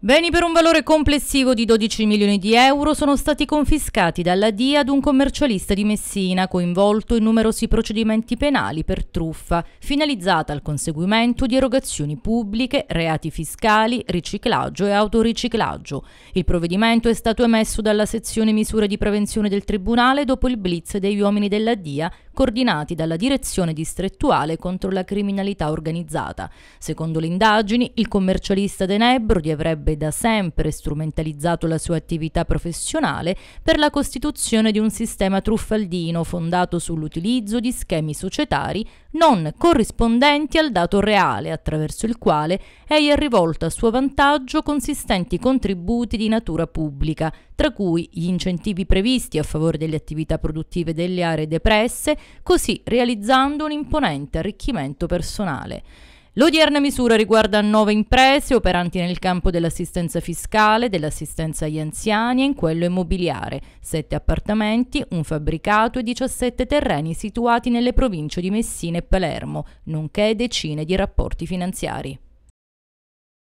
Beni per un valore complessivo di 12 milioni di euro sono stati confiscati dalla DIA ad un commercialista di Messina coinvolto in numerosi procedimenti penali per truffa, finalizzata al conseguimento di erogazioni pubbliche, reati fiscali, riciclaggio e autoriciclaggio. Il provvedimento è stato emesso dalla sezione misure di prevenzione del Tribunale dopo il blitz degli uomini della DIA coordinati dalla direzione distrettuale contro la criminalità organizzata. Secondo le indagini, il commercialista Denebro di avrebbe avrebbe da sempre strumentalizzato la sua attività professionale per la costituzione di un sistema truffaldino fondato sull'utilizzo di schemi societari non corrispondenti al dato reale attraverso il quale egli ha rivolto a suo vantaggio consistenti contributi di natura pubblica, tra cui gli incentivi previsti a favore delle attività produttive delle aree depresse, così realizzando un imponente arricchimento personale. L'odierna misura riguarda nove imprese operanti nel campo dell'assistenza fiscale, dell'assistenza agli anziani e in quello immobiliare, sette appartamenti, un fabbricato e 17 terreni situati nelle province di Messina e Palermo, nonché decine di rapporti finanziari.